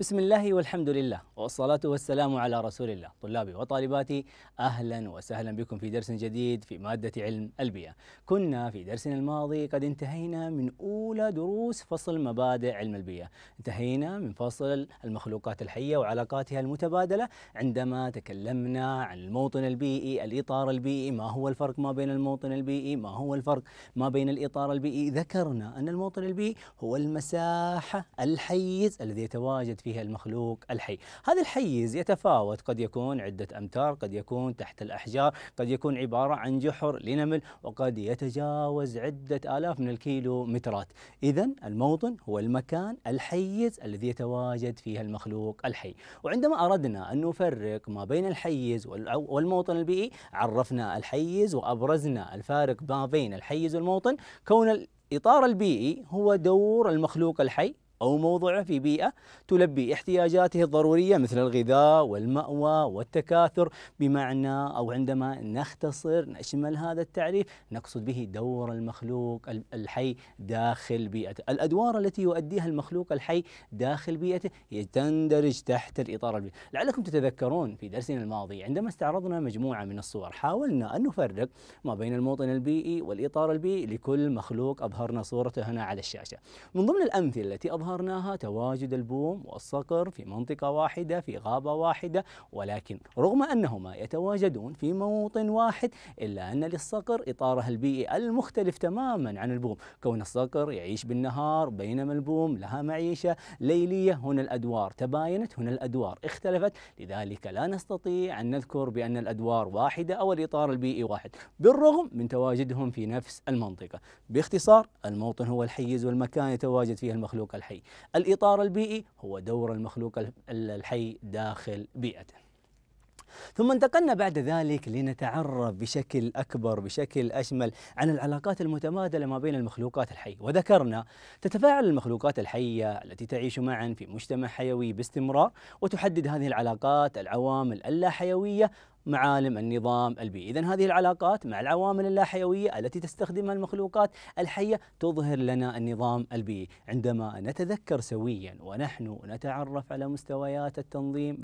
بسم الله والحمد لله والصلاة والسلام على رسول الله طلابي وطالباتي أهلا وسهلا بكم في درس جديد في مادة علم البيئة كنا في درسنا الماضي قد انتهينا من أولى دروس فصل مبادئ علم البيئة انتهينا من فصل المخلوقات الحية وعلاقاتها المتبادلة عندما تكلمنا عن الموطن البيئي الإطار البيئي ما هو الفرق ما بين الموطن البيئي ما هو الفرق ما بين الإطار البيئي ذكرنا أن الموطن البيئي هو المساحة الحيز الذي يتواجد في فيها المخلوق الحي هذا الحيز يتفاوت قد يكون عدة أمتار قد يكون تحت الأحجار قد يكون عبارة عن جحر لنمل وقد يتجاوز عدة آلاف من الكيلومترات إذا الموطن هو المكان الحيز الذي يتواجد فيه المخلوق الحي وعندما أردنا أن نفرق ما بين الحيز والموطن البيئي عرفنا الحيز وأبرزنا الفارق ما بين الحيز والموطن كون الإطار البيئي هو دور المخلوق الحي أو موضعه في بيئة تلبي احتياجاته الضرورية مثل الغذاء والمأوى والتكاثر بمعنى أو عندما نختصر نشمل هذا التعريف نقصد به دور المخلوق الحي داخل بيئته الأدوار التي يؤديها المخلوق الحي داخل بيئته تندرج تحت الإطار البيئي لعلكم تتذكرون في درسنا الماضي عندما استعرضنا مجموعة من الصور حاولنا أن نفرق ما بين الموطن البيئي والإطار البيئي لكل مخلوق أظهرنا صورته هنا على الشاشة من ضمن الأمثلة التي أظهر ظهرناها تواجد البوم والصقر في منطقة واحدة في غابة واحدة ولكن رغم أنهما يتواجدون في موطن واحد إلا أن للصقر إطاره البيئي المختلف تماما عن البوم كون الصقر يعيش بالنهار بينما البوم لها معيشة ليلية هنا الأدوار تباينت هنا الأدوار اختلفت لذلك لا نستطيع أن نذكر بأن الأدوار واحدة أو الإطار البيئي واحد بالرغم من تواجدهم في نفس المنطقة باختصار الموطن هو الحيز والمكان يتواجد فيه المخلوق الحي الحي الإطار البيئي هو دور المخلوق الحي داخل بيئته ثم انتقلنا بعد ذلك لنتعرف بشكل أكبر بشكل أشمل عن العلاقات المتبادلة ما بين المخلوقات الحية وذكرنا تتفاعل المخلوقات الحية التي تعيش معا في مجتمع حيوي باستمرار وتحدد هذه العلاقات العوامل اللا حيوية معالم النظام البيئي إذا هذه العلاقات مع العوامل اللاحيوية التي تستخدمها المخلوقات الحية تظهر لنا النظام البيئي عندما نتذكر سويا ونحن نتعرف على مستويات التنظيم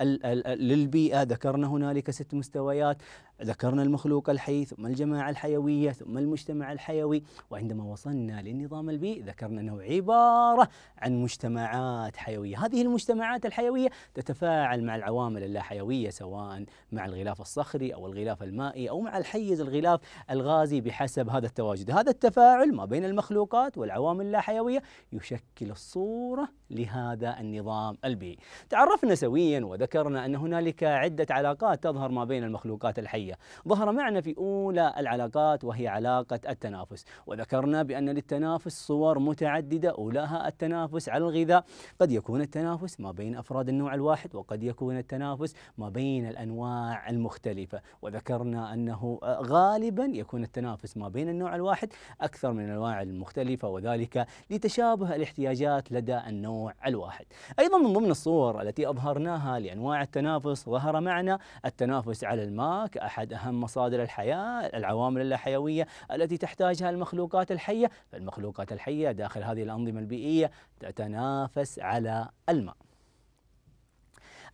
للبيئة آه، ذكرنا هنالك ست مستويات ذكرنا المخلوق الحي ثم الجماعة الحيوية ثم المجتمع الحيوي وعندما وصلنا للنظام البيئي ذكرنا أنه عبارة عن مجتمعات حيوية هذه المجتمعات الحيوية تتفاعل مع العوامل اللاحيوية سواء مع الغلاف الصخري أو الغلاف المائي أو مع الحيز الغلاف الغازي بحسب هذا التواجد هذا التفاعل ما بين المخلوقات والعوامل اللاحيوية يشكل الصورة لهذا النظام البيئي تعرفنا سويا وذكرنا أن هنالك عدة علاقات تظهر ما بين المخلوقات الحية ظهر معنا في أولى العلاقات وهي علاقة التنافس وذكرنا بأن للتنافس صور متعددة أولاها التنافس على الغذاء قد يكون التنافس ما بين أفراد النوع الواحد وقد يكون التنافس ما بين الأنواع المختلفه وذكرنا انه آه، غالبا يكون التنافس ما بين النوع الواحد اكثر من الانواع المختلفه وذلك لتشابه الاحتياجات لدى النوع الواحد ايضا من ضمن الصور التي اظهرناها لانواع التنافس ظهر معنا التنافس على الماء كاحد اهم مصادر الحياه العوامل اللاحيويه التي تحتاجها المخلوقات الحيه فالمخلوقات الحيه داخل هذه الانظمه البيئيه تتنافس على الماء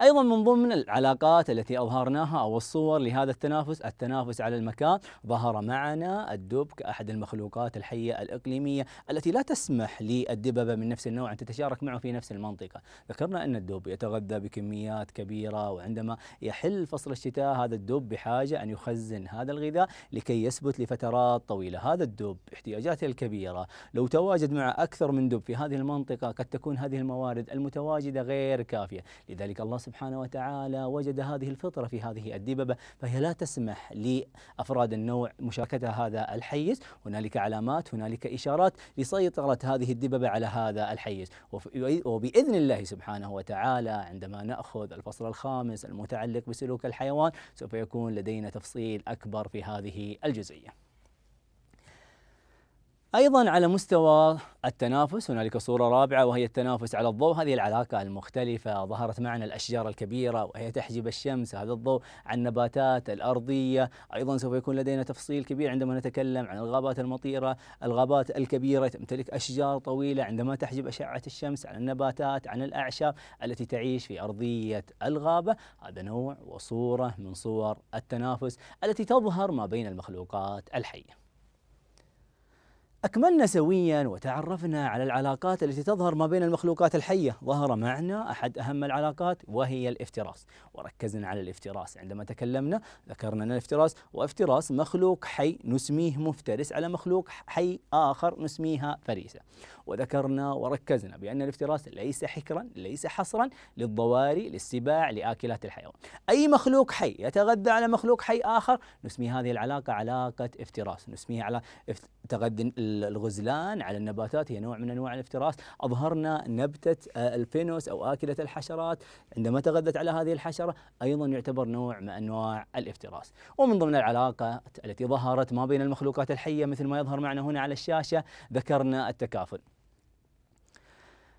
ايضا من ضمن العلاقات التي اظهرناها او الصور لهذا التنافس التنافس على المكان ظهر معنا الدب كاحد المخلوقات الحيه الاقليميه التي لا تسمح للدببه من نفس النوع ان تتشارك معه في نفس المنطقه ذكرنا ان الدب يتغذى بكميات كبيره وعندما يحل فصل الشتاء هذا الدب بحاجه ان يخزن هذا الغذاء لكي يثبت لفترات طويله هذا الدب احتياجاته الكبيره لو تواجد مع اكثر من دب في هذه المنطقه قد تكون هذه الموارد المتواجده غير كافيه لذلك الله سبحانه سبحانه وتعالى وجد هذه الفطرة في هذه الدببة فهي لا تسمح لأفراد النوع مشاركتها هذا الحيز هنالك علامات هنالك إشارات لسيطرة هذه الدببة على هذا الحيز وبإذن الله سبحانه وتعالى عندما نأخذ الفصل الخامس المتعلق بسلوك الحيوان سوف يكون لدينا تفصيل أكبر في هذه الجزئية ايضا على مستوى التنافس هنالك صوره رابعه وهي التنافس على الضوء هذه العلاقه المختلفه ظهرت معنا الاشجار الكبيره وهي تحجب الشمس هذا الضوء عن النباتات الارضيه ايضا سوف يكون لدينا تفصيل كبير عندما نتكلم عن الغابات المطيره الغابات الكبيره تمتلك اشجار طويله عندما تحجب اشعه الشمس عن النباتات عن الاعشاب التي تعيش في ارضيه الغابه هذا نوع وصوره من صور التنافس التي تظهر ما بين المخلوقات الحيه أكملنا سويا وتعرفنا على العلاقات التي تظهر ما بين المخلوقات الحية ظهر معنا أحد أهم العلاقات وهي الافتراس وركزنا على الافتراس عندما تكلمنا ذكرنا أن الافتراس وافتراس مخلوق حي نسميه مفترس على مخلوق حي آخر نسميها فريسة وذكرنا وركزنا بأن الافتراس ليس حكرا ليس حصرا للضواري للسباع لآكلات الحيوان أي مخلوق حي يتغذى على مخلوق حي آخر نسمي هذه العلاقة علاقة افتراس نسميها على تغذي الغزلان على النباتات هي نوع من انواع الافتراس اظهرنا نبته آه، الفينوس او اكله الحشرات عندما تغذت على هذه الحشره ايضا يعتبر نوع من انواع الافتراس ومن ضمن العلاقه التي ظهرت ما بين المخلوقات الحيه مثل ما يظهر معنا هنا على الشاشه ذكرنا التكافل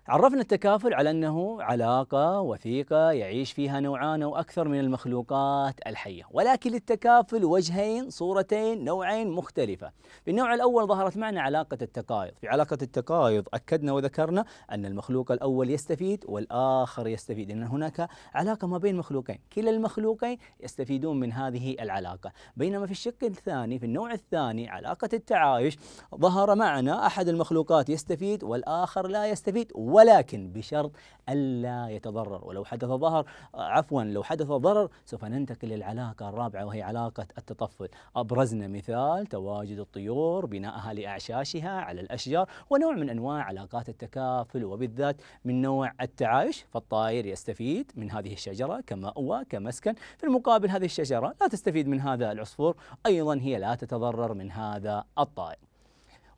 عرفنا التكافل على أنه علاقة وثيقة يعيش فيها نوعان أو أكثر من المخلوقات الحية ولكن للتكافل وجهين صورتين نوعين مختلفة في النوع الأول ظهرت معنا علاقة التقايض في علاقة التقايض أكدنا وذكرنا أن المخلوق الأول يستفيد والآخر يستفيد لأن هناك علاقة ما بين مخلوقين كلا المخلوقين يستفيدون من هذه العلاقة بينما في الشق الثاني في النوع الثاني علاقة التعايش ظهر معنا أحد المخلوقات يستفيد والآخر لا يستفيد ولكن بشرط ألا يتضرر ولو حدث ظهر عفوا لو حدث ضرر سوف ننتقل للعلاقة الرابعة وهي علاقة التطفل أبرزنا مثال تواجد الطيور بناءها لأعشاشها على الأشجار ونوع من أنواع علاقات التكافل وبالذات من نوع التعايش فالطائر يستفيد من هذه الشجرة كمأوى كمسكن في المقابل هذه الشجرة لا تستفيد من هذا العصفور أيضا هي لا تتضرر من هذا الطائر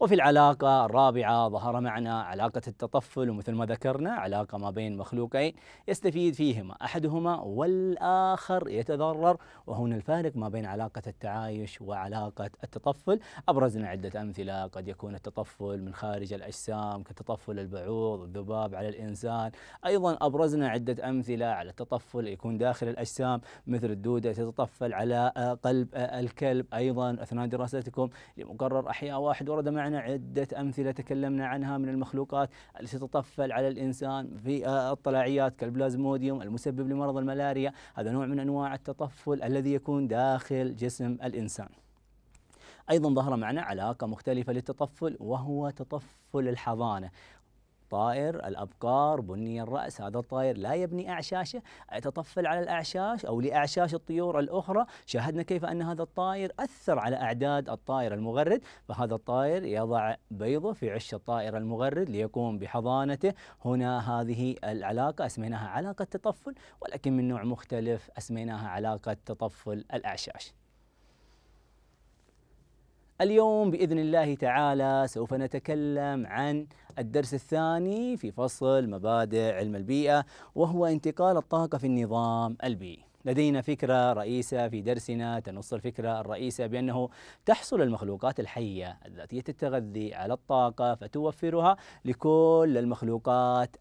وفي العلاقة الرابعة ظهر معنا علاقة التطفل ومثل ما ذكرنا علاقة ما بين مخلوقين يستفيد فيهما أحدهما والآخر يتضرر وهنا الفارق ما بين علاقة التعايش وعلاقة التطفل أبرزنا عدة أمثلة قد يكون التطفل من خارج الأجسام كتطفل البعوض الذباب على الإنسان أيضا أبرزنا عدة أمثلة على التطفل يكون داخل الأجسام مثل الدودة تتطفل على قلب الكلب أيضا أثناء دراستكم لمقرر أحياء واحد ورد معنا سمعنا عدة أمثلة تكلمنا عنها من المخلوقات التي تتطفل على الإنسان في الطلاعيات كالبلازموديوم المسبب لمرض الملاريا هذا نوع من أنواع التطفل الذي يكون داخل جسم الإنسان أيضا ظهر معنا علاقة مختلفة للتطفل وهو تطفل الحضانة طائر الأبقار بني الرأس هذا الطائر لا يبني أعشاشه يتطفل على الأعشاش أو لأعشاش الطيور الأخرى شاهدنا كيف أن هذا الطائر أثر على أعداد الطائر المغرد فهذا الطائر يضع بيضه في عش الطائر المغرد ليقوم بحضانته هنا هذه العلاقة أسميناها علاقة تطفل ولكن من نوع مختلف أسميناها علاقة تطفل الأعشاش اليوم باذن الله تعالى سوف نتكلم عن الدرس الثاني في فصل مبادئ علم البيئه وهو انتقال الطاقه في النظام البيئي. لدينا فكرة رئيسة في درسنا تنص الفكرة الرئيسة بأنه تحصل المخلوقات الحية الذاتيه التغذي على الطاقة فتوفرها لكل المخلوقات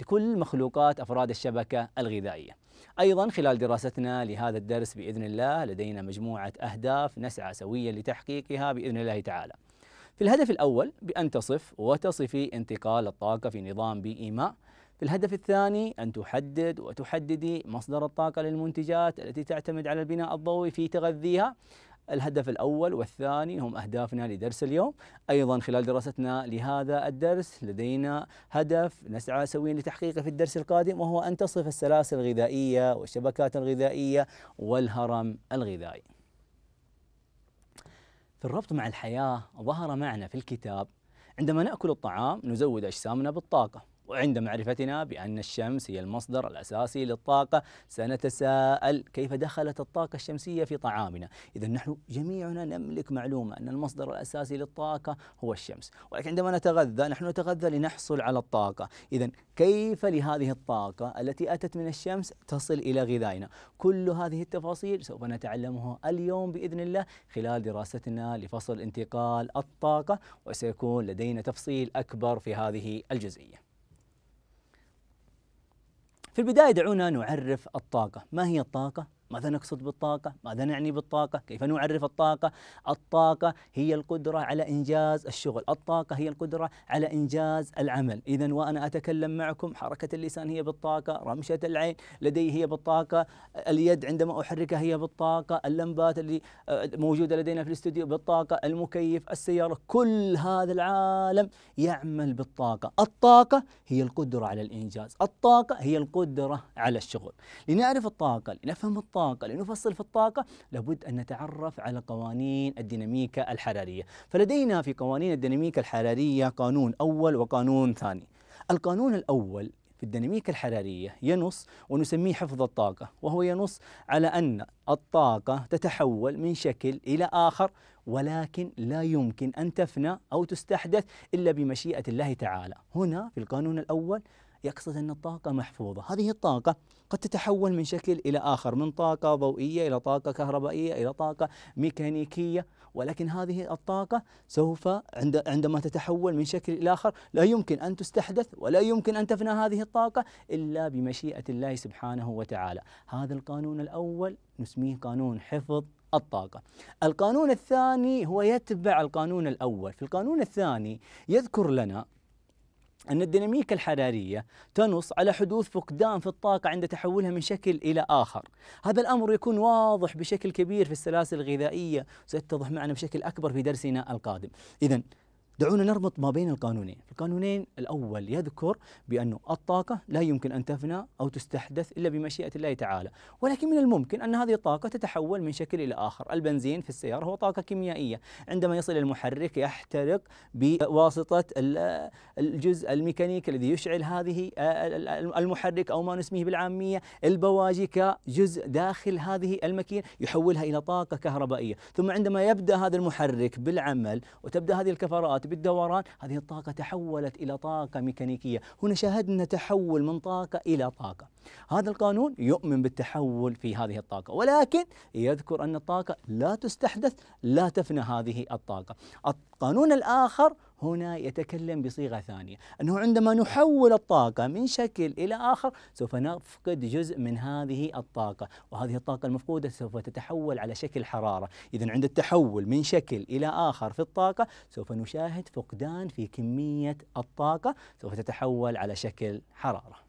لكل مخلوقات أفراد الشبكة الغذائية. أيضا خلال دراستنا لهذا الدرس بإذن الله لدينا مجموعة أهداف نسعى سويا لتحقيقها بإذن الله تعالى في الهدف الأول بأن تصف وتصفي انتقال الطاقة في نظام بيئي ماء في الهدف الثاني أن تحدد وتحددي مصدر الطاقة للمنتجات التي تعتمد على البناء الضوئي في تغذيها الهدف الأول والثاني هم أهدافنا لدرس اليوم أيضا خلال دراستنا لهذا الدرس لدينا هدف نسعى سويا لتحقيقه في الدرس القادم وهو أن تصف السلاسل الغذائية والشبكات الغذائية والهرم الغذائي في الربط مع الحياة ظهر معنا في الكتاب عندما نأكل الطعام نزود أجسامنا بالطاقة وعند معرفتنا بأن الشمس هي المصدر الأساسي للطاقة سنتساءل كيف دخلت الطاقة الشمسية في طعامنا إذا نحن جميعنا نملك معلومة أن المصدر الأساسي للطاقة هو الشمس ولكن عندما نتغذى نحن نتغذى لنحصل على الطاقة إذا كيف لهذه الطاقة التي أتت من الشمس تصل إلى غذائنا كل هذه التفاصيل سوف نتعلمها اليوم بإذن الله خلال دراستنا لفصل انتقال الطاقة وسيكون لدينا تفصيل أكبر في هذه الجزئية في البداية دعونا نعرف الطاقة ما هي الطاقة؟ ماذا نقصد بالطاقة؟ ماذا نعني بالطاقة؟ كيف نعرف الطاقة؟ الطاقة هي القدرة على إنجاز الشغل، الطاقة هي القدرة على إنجاز العمل، إذا وأنا أتكلم معكم حركة اللسان هي بالطاقة، رمشة العين لدي هي بالطاقة، اليد عندما أحركها هي بالطاقة، اللمبات اللي آه، موجودة لدينا في الاستوديو بالطاقة، المكيف، السيارة، كل هذا العالم يعمل بالطاقة، الطاقة هي القدرة على الإنجاز، الطاقة هي القدرة على الشغل. لنعرف الطاقة، لنفهم الطاقة الطاقة لنفصل في الطاقة لابد أن نتعرف على قوانين الديناميكا الحرارية فلدينا في قوانين الديناميكا الحرارية قانون أول وقانون ثاني القانون الأول في الديناميكا الحرارية ينص ونسميه حفظ الطاقة وهو ينص على أن الطاقة تتحول من شكل إلى آخر ولكن لا يمكن أن تفنى أو تستحدث إلا بمشيئة الله تعالى هنا في القانون الأول يقصد أن الطاقة محفوظة هذه الطاقة قد تتحول من شكل إلى آخر من طاقة ضوئية إلى طاقة كهربائية إلى طاقة ميكانيكية ولكن هذه الطاقة سوف عندما تتحول من شكل إلى آخر لا يمكن أن تستحدث ولا يمكن أن تفنى هذه الطاقة إلا بمشيئة الله سبحانه وتعالى هذا القانون الأول نسميه قانون حفظ الطاقة. القانون الثاني هو يتبع القانون الأول، في القانون الثاني يذكر لنا أن الديناميكا الحرارية تنص على حدوث فقدان في الطاقة عند تحولها من شكل إلى آخر هذا الأمر يكون واضح بشكل كبير في السلاسل الغذائية سيتضح معنا بشكل أكبر في درسنا القادم إذا دعونا نربط ما بين القانونين القانونين الأول يذكر بأن الطاقة لا يمكن أن تفنى أو تستحدث إلا بمشيئة الله تعالى ولكن من الممكن أن هذه الطاقة تتحول من شكل إلى آخر البنزين في السيارة هو طاقة كيميائية عندما يصل المحرك يحترق بواسطة الجزء الميكانيكي الذي يشعل هذه آه، المحرك أو ما نسميه بالعامية البواجي كجزء داخل هذه الماكينة يحولها إلى طاقة كهربائية ثم عندما يبدأ هذا المحرك بالعمل وتبدأ هذه الكفرات بالدوران هذه الطاقة تحولت إلى طاقة ميكانيكية هنا شاهدنا تحول من طاقة إلى طاقة هذا القانون يؤمن بالتحول في هذه الطاقة ولكن يذكر أن الطاقة لا تستحدث لا تفنى هذه الطاقة القانون الآخر هنا يتكلم بصيغة ثانية أنه عندما نحول الطاقة من شكل إلى آخر سوف نفقد جزء من هذه الطاقة وهذه الطاقة المفقودة سوف تتحول على شكل حرارة إذا عند التحول من شكل إلى آخر في الطاقة سوف نشاهد فقدان في كمية الطاقة سوف تتحول على شكل حرارة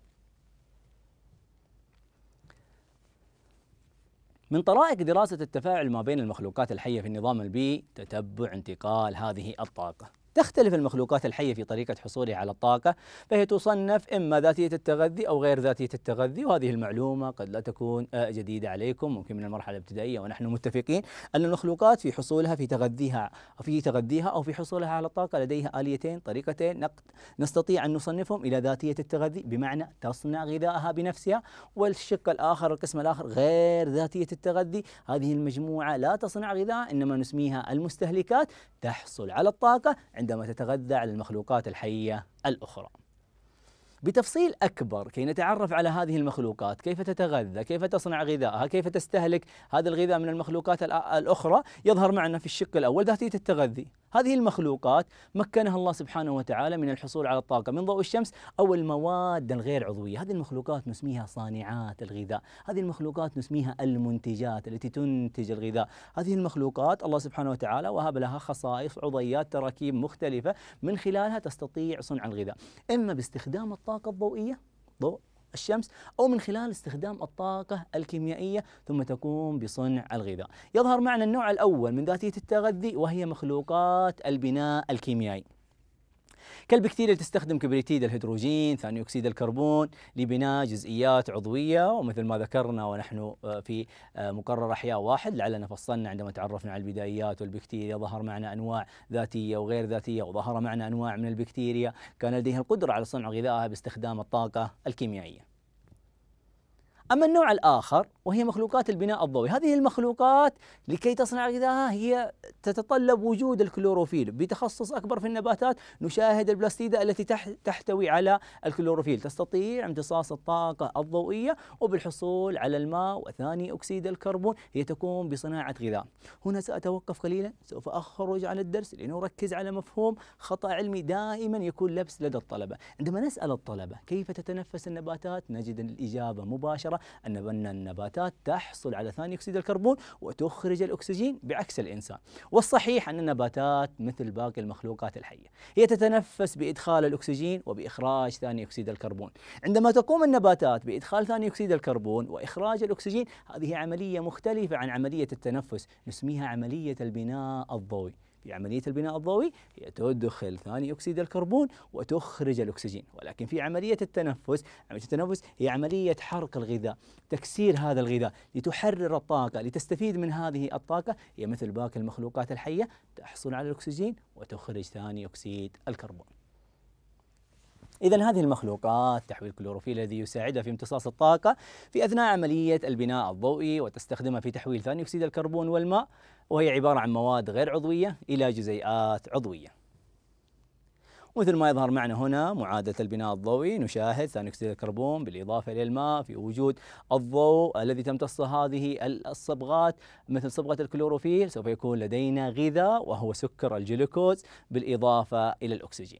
من طرائق دراسة التفاعل ما بين المخلوقات الحية في النظام البيئي تتبع انتقال هذه الطاقة تختلف المخلوقات الحية في طريقة حصولها على الطاقة فهي تصنف إما ذاتية التغذي أو غير ذاتية التغذي وهذه المعلومة قد لا تكون آه، جديدة عليكم ممكن من المرحلة الابتدائية ونحن متفقين أن المخلوقات في حصولها في تغذيها في تغذيها أو في حصولها على الطاقة لديها آليتين طريقتين نقد نستطيع أن نصنفهم إلى ذاتية التغذي بمعنى تصنع غذائها بنفسها والشق الآخر القسم الآخر غير ذاتية التغذي هذه المجموعة لا تصنع غذاء إنما نسميها المستهلكات تحصل على الطاقة عندما تتغذى على المخلوقات الحية الأخرى بتفصيل أكبر كي نتعرف على هذه المخلوقات كيف تتغذى كيف تصنع غذائها كيف تستهلك هذا الغذاء من المخلوقات الأخرى يظهر معنا في الشق الأول ذاتية التغذي هذه المخلوقات مكنها الله سبحانه وتعالى من الحصول على الطاقة من ضوء الشمس أو المواد الغير عضوية هذه المخلوقات نسميها صانعات الغذاء هذه المخلوقات نسميها المنتجات التي تنتج الغذاء هذه المخلوقات الله سبحانه وتعالى وهب لها خصائص عضيات تراكيب مختلفة من خلالها تستطيع صنع الغذاء إما باستخدام الطاقة الطاقة الضوئية ضوء الشمس أو من خلال استخدام الطاقة الكيميائية ثم تقوم بصنع الغذاء يظهر معنا النوع الأول من ذاتية التغذي وهي مخلوقات البناء الكيميائي كالبكتيريا تستخدم كبريتيد الهيدروجين ثاني أكسيد الكربون لبناء جزئيات عضوية ومثل ما ذكرنا ونحن آه، في آه، مقرر أحياء واحد لعلنا فصلنا عندما تعرفنا على البدايات والبكتيريا ظهر معنا أنواع ذاتية وغير ذاتية وظهر معنا أنواع من البكتيريا كان لديها القدرة على صنع غذائها باستخدام الطاقة الكيميائية أما النوع الآخر وهي مخلوقات البناء الضوئي هذه المخلوقات لكي تصنع غذائها هي تتطلب وجود الكلوروفيل بتخصص أكبر في النباتات نشاهد البلاستيدة التي تحتوي على الكلوروفيل تستطيع امتصاص الطاقة الضوئية وبالحصول على الماء وثاني أكسيد الكربون هي تقوم بصناعة غذاء هنا سأتوقف قليلا سوف أخرج عن الدرس لنركز على مفهوم خطأ علمي دائما يكون لبس لدى الطلبة عندما نسأل الطلبة كيف تتنفس النباتات نجد الإجابة مباشرة أن النباتات تحصل على ثاني أكسيد الكربون وتخرج الأكسجين بعكس الإنسان والصحيح أن النباتات مثل باقي المخلوقات الحية هي تتنفس بإدخال الأكسجين وبإخراج ثاني أكسيد الكربون عندما تقوم النباتات بإدخال ثاني أكسيد الكربون وإخراج الأكسجين هذه عملية مختلفة عن عملية التنفس نسميها عملية البناء الضوئي في عملية البناء الضوئي هي تدخل ثاني أكسيد الكربون وتخرج الأكسجين ولكن في عملية التنفس عملية التنفس هي عملية حرق الغذاء تكسير هذا الغذاء لتحرر الطاقة لتستفيد من هذه الطاقة هي مثل باقي المخلوقات الحية تحصل على الأكسجين وتخرج ثاني أكسيد الكربون إذا هذه المخلوقات تحوي الكلوروفيل الذي يساعدها في امتصاص الطاقة في أثناء عملية البناء الضوئي وتستخدمها في تحويل ثاني أكسيد الكربون والماء وهي عبارة عن مواد غير عضوية إلى جزيئات عضوية مثل ما يظهر معنا هنا معادلة البناء الضوئي نشاهد ثاني أكسيد الكربون بالإضافة إلى الماء في وجود الضوء الذي تمتص هذه الصبغات مثل صبغة الكلوروفيل سوف يكون لدينا غذاء وهو سكر الجلوكوز بالإضافة إلى الأكسجين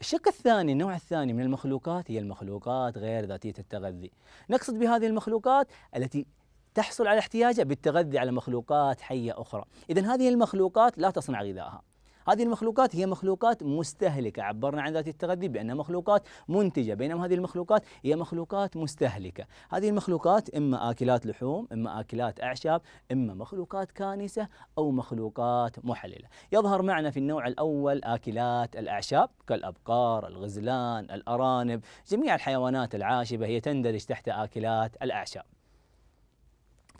الشق الثاني النوع الثاني من المخلوقات هي المخلوقات غير ذاتية التغذي نقصد بهذه المخلوقات التي تحصل على احتياجها بالتغذي على مخلوقات حية أخرى إذا هذه المخلوقات لا تصنع غذائها هذه المخلوقات هي مخلوقات مستهلكة عبرنا عن ذات التغذي بأنها مخلوقات منتجة بينما هذه المخلوقات هي مخلوقات مستهلكة هذه المخلوقات إما آكلات لحوم إما آكلات أعشاب إما مخلوقات كانسة أو مخلوقات محللة يظهر معنا في النوع الأول آكلات الأعشاب كالأبقار الغزلان الأرانب جميع الحيوانات العاشبة هي تندرج تحت آكلات الأعشاب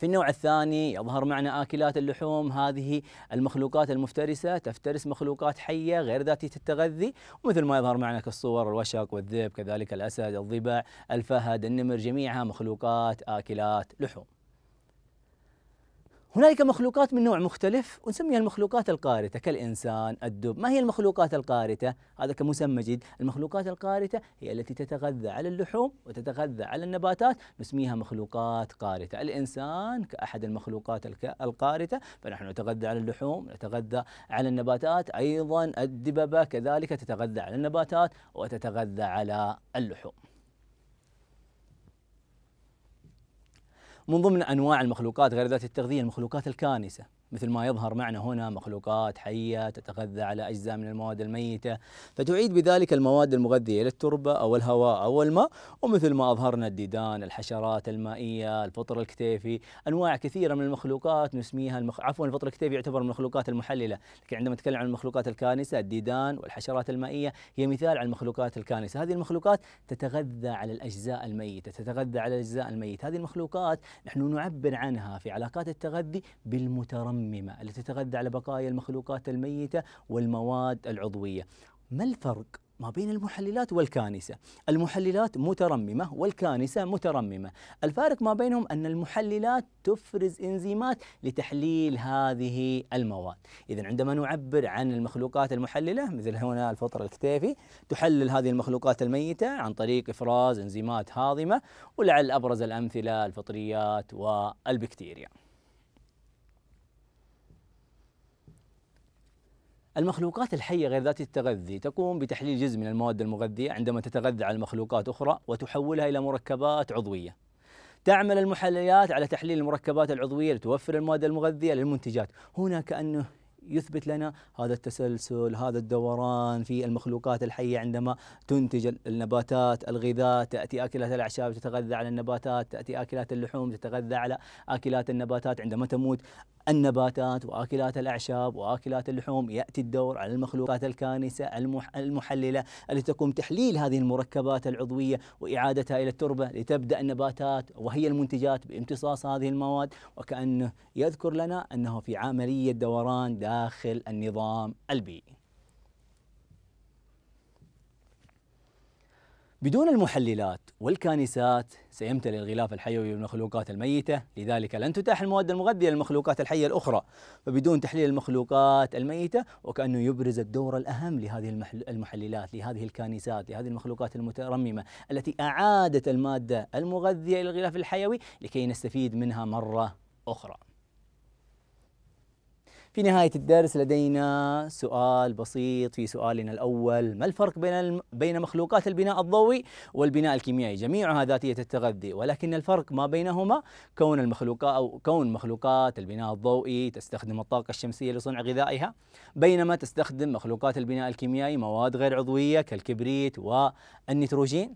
في النوع الثاني يظهر معنا آكلات اللحوم هذه المخلوقات المفترسة تفترس مخلوقات حية غير ذاتية التغذي ومثل ما يظهر معنا كالصور الوشق والذئب كذلك الأسد الضباع الفهد النمر جميعها مخلوقات آكلات لحوم هنالك مخلوقات من نوع مختلف ونسميها المخلوقات القارته كالانسان، الدب، ما هي المخلوقات القارته؟ هذا كمسمى جديد، المخلوقات القارته هي التي تتغذى على اللحوم وتتغذى على النباتات، نسميها مخلوقات قارته، الانسان كاحد المخلوقات القارته، فنحن نتغذى على اللحوم، نتغذى على النباتات، ايضا الدببه كذلك تتغذى على النباتات وتتغذى على اللحوم. من ضمن انواع المخلوقات غير ذات التغذيه المخلوقات الكانسه مثل ما يظهر معنا هنا مخلوقات حية تتغذى على أجزاء من المواد الميتة فتعيد بذلك المواد المغذية للتربة أو الهواء أو الماء ومثل ما أظهرنا الديدان الحشرات المائية الفطر الكتيفي أنواع كثيرة من المخلوقات نسميها المخ... عفوا الفطر الكتيفي يعتبر من المخلوقات المحللة لكن عندما نتكلم عن المخلوقات الكانسة الديدان والحشرات المائية هي مثال على المخلوقات الكانسة هذه المخلوقات تتغذى على الأجزاء الميتة تتغذى على الأجزاء الميتة هذه المخلوقات نحن نعبر عنها في علاقات التغذي بالمترمم المتسممة التي تتغذى على بقايا المخلوقات الميتة والمواد العضوية ما الفرق ما بين المحللات والكانسة المحللات مترممة والكانسة مترممة الفارق ما بينهم أن المحللات تفرز إنزيمات لتحليل هذه المواد إذا عندما نعبر عن المخلوقات المحللة مثل هنا الفطر الكتافي تحلل هذه المخلوقات الميتة عن طريق إفراز إنزيمات هاضمة ولعل أبرز الأمثلة الفطريات والبكتيريا المخلوقات الحية غير ذات التغذي تقوم بتحليل جزء من المواد المغذية عندما تتغذى على مخلوقات أخرى وتحولها إلى مركبات عضوية. تعمل المحليات على تحليل المركبات العضوية لتوفر المواد المغذية للمنتجات، هنا كأنه يثبت لنا هذا التسلسل هذا الدوران في المخلوقات الحية عندما تنتج النباتات الغذاء تأتي أكلات الأعشاب تتغذى على النباتات تأتي أكلات اللحوم تتغذى على أكلات النباتات عندما تموت النباتات واكلات الاعشاب واكلات اللحوم ياتي الدور على المخلوقات الكانسه المحلله التي تقوم تحليل هذه المركبات العضويه واعادتها الى التربه لتبدا النباتات وهي المنتجات بامتصاص هذه المواد وكانه يذكر لنا انه في عمليه دوران داخل النظام البيئي. بدون المحللات والكانسات سيمتلئ الغلاف الحيوي بالمخلوقات الميتة لذلك لن تتاح المواد المغذية للمخلوقات الحية الأخرى فبدون تحليل المخلوقات الميتة وكأنه يبرز الدور الأهم لهذه المحللات لهذه الكانسات لهذه المخلوقات المترممة التي أعادت المادة المغذية إلى الغلاف الحيوي لكي نستفيد منها مرة أخرى في نهاية الدرس لدينا سؤال بسيط في سؤالنا الأول ما الفرق بين الم... بين مخلوقات البناء الضوئي والبناء الكيميائي جميعها ذاتية التغذي ولكن الفرق ما بينهما كون المخلوقات أو كون مخلوقات البناء الضوئي تستخدم الطاقة الشمسية لصنع غذائها بينما تستخدم مخلوقات البناء الكيميائي مواد غير عضوية كالكبريت والنيتروجين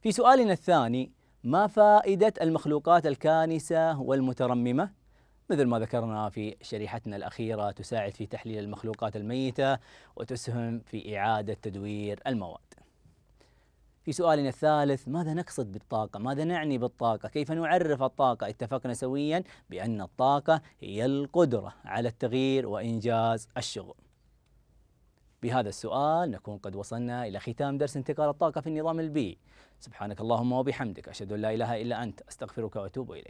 في سؤالنا الثاني ما فائدة المخلوقات الكانسة والمترممة مثل ما ذكرنا في شريحتنا الأخيرة تساعد في تحليل المخلوقات الميتة وتسهم في إعادة تدوير المواد في سؤالنا الثالث ماذا نقصد بالطاقة؟ ماذا نعني بالطاقة؟ كيف نعرف الطاقة؟ اتفقنا سويا بأن الطاقة هي القدرة على التغيير وإنجاز الشغل. بهذا السؤال نكون قد وصلنا إلى ختام درس انتقال الطاقة في النظام البيئي. سبحانك اللهم وبحمدك أشهد أن لا إله إلا أنت أستغفرك وأتوب إليك.